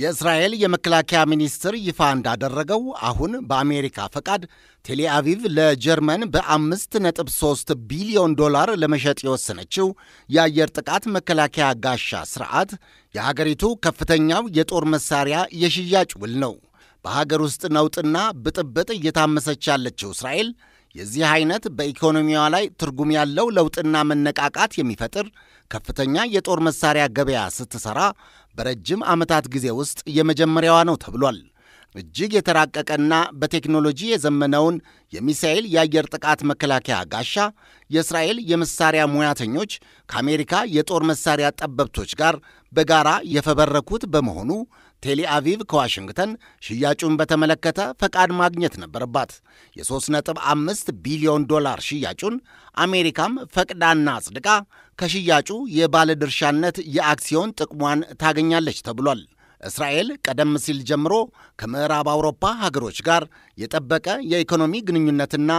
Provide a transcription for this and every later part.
የእስራኤል የመከላከያ ሚኒስትር ይፋ እንዳደረገው አሁን በአሜሪካ ፈቃድ ቴሌአቪቭ ለጀርመን በአምስት ነጥብ ሦስት ቢሊዮን ዶላር ለመሸጥ የወሰነችው የአየር ጥቃት መከላከያ ጋሻ ስርዓት የሀገሪቱ ከፍተኛው የጦር መሳሪያ የሽያጭ ውል ነው። በሀገር ውስጥ ነውጥና ብጥብጥ እየታመሰች ያለችው እስራኤል የዚህ አይነት በኢኮኖሚዋ ላይ ትርጉም ያለው ለውጥና መነቃቃት የሚፈጥር ከፍተኛ የጦር መሳሪያ ገበያ ስትሰራ በረጅም ዓመታት ጊዜ ውስጥ የመጀመሪያዋ ነው ተብሏል። እጅግ የተራቀቀና በቴክኖሎጂ የዘመነውን የሚሳኤል የአየር ጥቃት መከላከያ ጋሻ የእስራኤል የመሳሪያ ሙያተኞች ከአሜሪካ የጦር መሳሪያ ጠበብቶች ጋር በጋራ የፈበረኩት በመሆኑ ቴሊ አቪቭ ከዋሽንግተን ሽያጩን በተመለከተ ፈቃድ ማግኘት ነበረባት። የ3.5 ቢሊዮን ዶላር ሽያጩን አሜሪካም ፈቅዳና አጽድቃ ከሽያጩ የባለድርሻነት የአክሲዮን ጥቅሟን ታገኛለች ተብሏል። እስራኤል ቀደም ሲል ጀምሮ ከምዕራብ አውሮፓ ሀገሮች ጋር የጠበቀ የኢኮኖሚ ግንኙነትና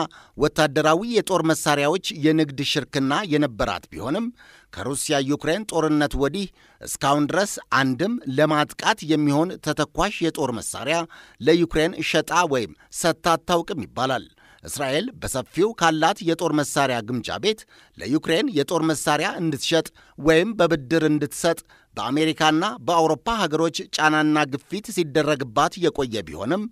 ወታደራዊ የጦር መሳሪያዎች የንግድ ሽርክና የነበራት ቢሆንም ከሩሲያ ዩክሬን ጦርነት ወዲህ እስካሁን ድረስ አንድም ለማጥቃት የሚሆን ተተኳሽ የጦር መሳሪያ ለዩክሬን ሸጣ ወይም ሰጥታ አታውቅም ይባላል። እስራኤል በሰፊው ካላት የጦር መሳሪያ ግምጃ ቤት ለዩክሬን የጦር መሳሪያ እንድትሸጥ ወይም በብድር እንድትሰጥ በአሜሪካና በአውሮፓ ሀገሮች ጫናና ግፊት ሲደረግባት የቆየ ቢሆንም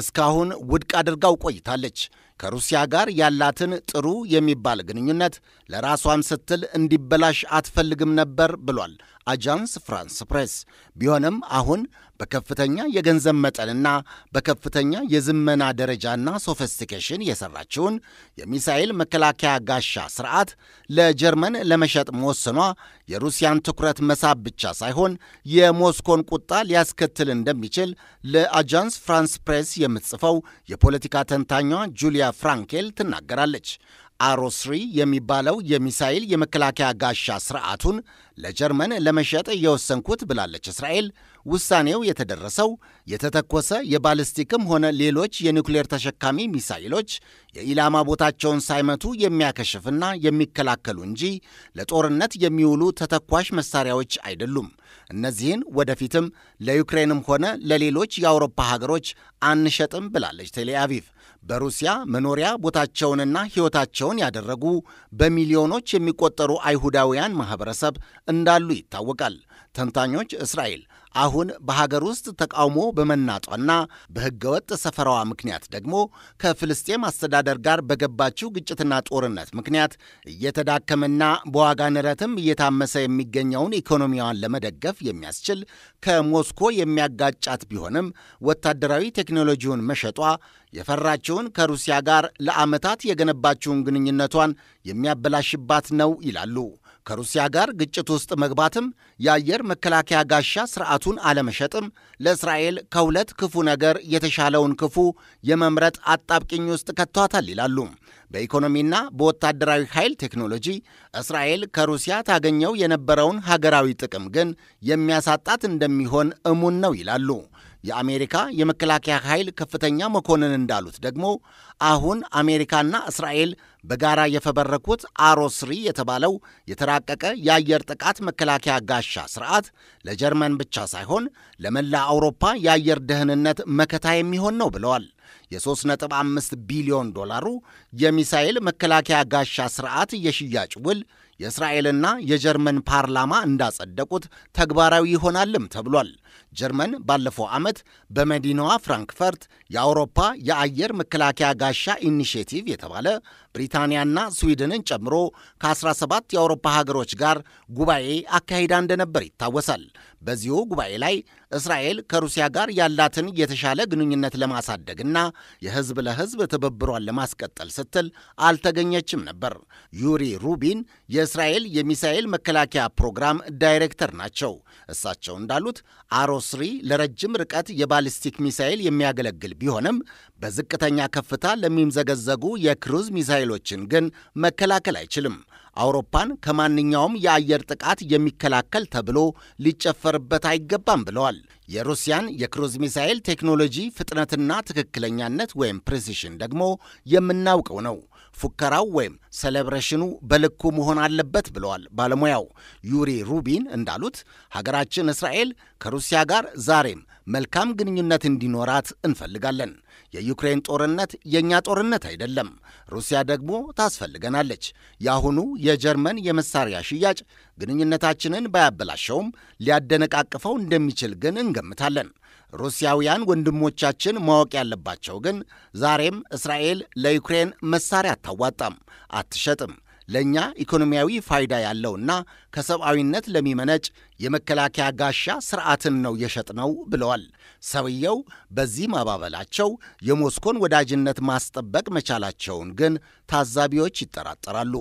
እስካሁን ውድቅ አድርጋው ቆይታለች። ከሩሲያ ጋር ያላትን ጥሩ የሚባል ግንኙነት ለራሷም ስትል እንዲበላሽ አትፈልግም ነበር ብሏል አጃንስ ፍራንስ ፕሬስ። ቢሆንም አሁን በከፍተኛ የገንዘብ መጠንና በከፍተኛ የዝመና ደረጃና ሶፊስቲኬሽን የሰራችውን የሚሳኤል መከላከያ ጋሻ ስርዓት ለጀርመን ለመሸጥ መወሰኗ የሩሲያን ትኩረት መሳብ ብቻ ሳይሆን የሞስኮን ቁጣ ሊያስከትል እንደሚችል ለአጃንስ ፍራንስ ፕሬስ የምትጽፈው የፖለቲካ ተንታኟ ጁሊያ ፍራንኬል ትናገራለች። አሮስሪ የሚባለው የሚሳይል የመከላከያ ጋሻ ስርዓቱን ለጀርመን ለመሸጥ እየወሰንኩት ብላለች እስራኤል። ውሳኔው የተደረሰው የተተኮሰ የባልስቲክም ሆነ ሌሎች የኒውክሌር ተሸካሚ ሚሳይሎች የኢላማ ቦታቸውን ሳይመቱ የሚያከሽፍና የሚከላከሉ እንጂ ለጦርነት የሚውሉ ተተኳሽ መሳሪያዎች አይደሉም። እነዚህን ወደፊትም ለዩክሬንም ሆነ ለሌሎች የአውሮፓ ሀገሮች አንሸጥም ብላለች ቴሌ አቪቭ። በሩሲያ መኖሪያ ቦታቸውንና ሕይወታቸውን ያደረጉ በሚሊዮኖች የሚቆጠሩ አይሁዳውያን ማኅበረሰብ እንዳሉ ይታወቃል። ተንታኞች እስራኤል አሁን በሀገር ውስጥ ተቃውሞ በመናጧና በሕገወጥ ሰፈራዋ ምክንያት ደግሞ ከፍልስጤም አስተዳደር ጋር በገባችው ግጭትና ጦርነት ምክንያት እየተዳከመና በዋጋ ንረትም እየታመሰ የሚገኘውን ኢኮኖሚዋን ለመደገፍ የሚያስችል ከሞስኮ የሚያጋጫት ቢሆንም ወታደራዊ ቴክኖሎጂውን መሸጧ የፈራችውን ከሩሲያ ጋር ለዓመታት የገነባችውን ግንኙነቷን የሚያበላሽባት ነው ይላሉ። ከሩሲያ ጋር ግጭት ውስጥ መግባትም የአየር መከላከያ ጋሻ ስርዓቱን አለመሸጥም ለእስራኤል ከሁለት ክፉ ነገር የተሻለውን ክፉ የመምረጥ አጣብቅኝ ውስጥ ከቷታል ይላሉ። በኢኮኖሚና በወታደራዊ ኃይል ቴክኖሎጂ እስራኤል ከሩሲያ ታገኘው የነበረውን ሀገራዊ ጥቅም ግን የሚያሳጣት እንደሚሆን እሙን ነው ይላሉ። የአሜሪካ የመከላከያ ኃይል ከፍተኛ መኮንን እንዳሉት ደግሞ አሁን አሜሪካና እስራኤል በጋራ የፈበረኩት አሮስሪ የተባለው የተራቀቀ የአየር ጥቃት መከላከያ ጋሻ ስርዓት ለጀርመን ብቻ ሳይሆን ለመላ አውሮፓ የአየር ደህንነት መከታ የሚሆን ነው ብለዋል። የ3.5 ቢሊዮን ዶላሩ የሚሳኤል መከላከያ ጋሻ ስርዓት የሽያጭ ውል የእስራኤልና የጀርመን ፓርላማ እንዳጸደቁት ተግባራዊ ይሆናልም ተብሏል። ጀርመን ባለፈው ዓመት በመዲናዋ ፍራንክፈርት የአውሮፓ የአየር መከላከያ ጋሻ ኢኒሽቲቭ የተባለ ብሪታንያና ስዊድንን ጨምሮ ከ17 የአውሮፓ ሀገሮች ጋር ጉባኤ አካሂዳ እንደነበር ይታወሳል። በዚሁ ጉባኤ ላይ እስራኤል ከሩሲያ ጋር ያላትን የተሻለ ግንኙነት ለማሳደግና የሕዝብ ለሕዝብ ትብብሯን ለማስቀጠል ስትል አልተገኘችም ነበር። ዩሪ ሩቢን የእስራኤል የሚሳኤል መከላከያ ፕሮግራም ዳይሬክተር ናቸው። እሳቸው እንዳሉት አሮስሪ ለረጅም ርቀት የባሊስቲክ ሚሳኤል የሚያገለግል ቢሆንም በዝቅተኛ ከፍታ ለሚምዘገዘጉ የክሩዝ ሚሳኤሎችን ግን መከላከል አይችልም። አውሮፓን ከማንኛውም የአየር ጥቃት የሚከላከል ተብሎ ሊጨፈርበት አይገባም ብለዋል። የሩሲያን የክሩዝ ሚሳኤል ቴክኖሎጂ ፍጥነትና ትክክለኛነት ወይም ፕሬሲሽን ደግሞ የምናውቀው ነው። ፉከራው ወይም ሴሌብሬሽኑ በልኩ መሆን አለበት ብለዋል ባለሙያው ዩሪ ሩቢን። እንዳሉት ሀገራችን እስራኤል ከሩሲያ ጋር ዛሬም መልካም ግንኙነት እንዲኖራት እንፈልጋለን። የዩክሬን ጦርነት የእኛ ጦርነት አይደለም። ሩሲያ ደግሞ ታስፈልገናለች። የአሁኑ የጀርመን የመሳሪያ ሽያጭ ግንኙነታችንን ባያበላሸውም ሊያደነቃቅፈው እንደሚችል ግን እንገምታለን። ሩሲያውያን ወንድሞቻችን ማወቅ ያለባቸው ግን ዛሬም እስራኤል ለዩክሬን መሳሪያ አታዋጣም፣ አትሸጥም። ለእኛ ኢኮኖሚያዊ ፋይዳ ያለውና ከሰብአዊነት ለሚመነጭ የመከላከያ ጋሻ ስርዓትን ነው የሸጥነው ብለዋል። ሰውየው በዚህ ማባበላቸው የሞስኮን ወዳጅነት ማስጠበቅ መቻላቸውን ግን ታዛቢዎች ይጠራጠራሉ።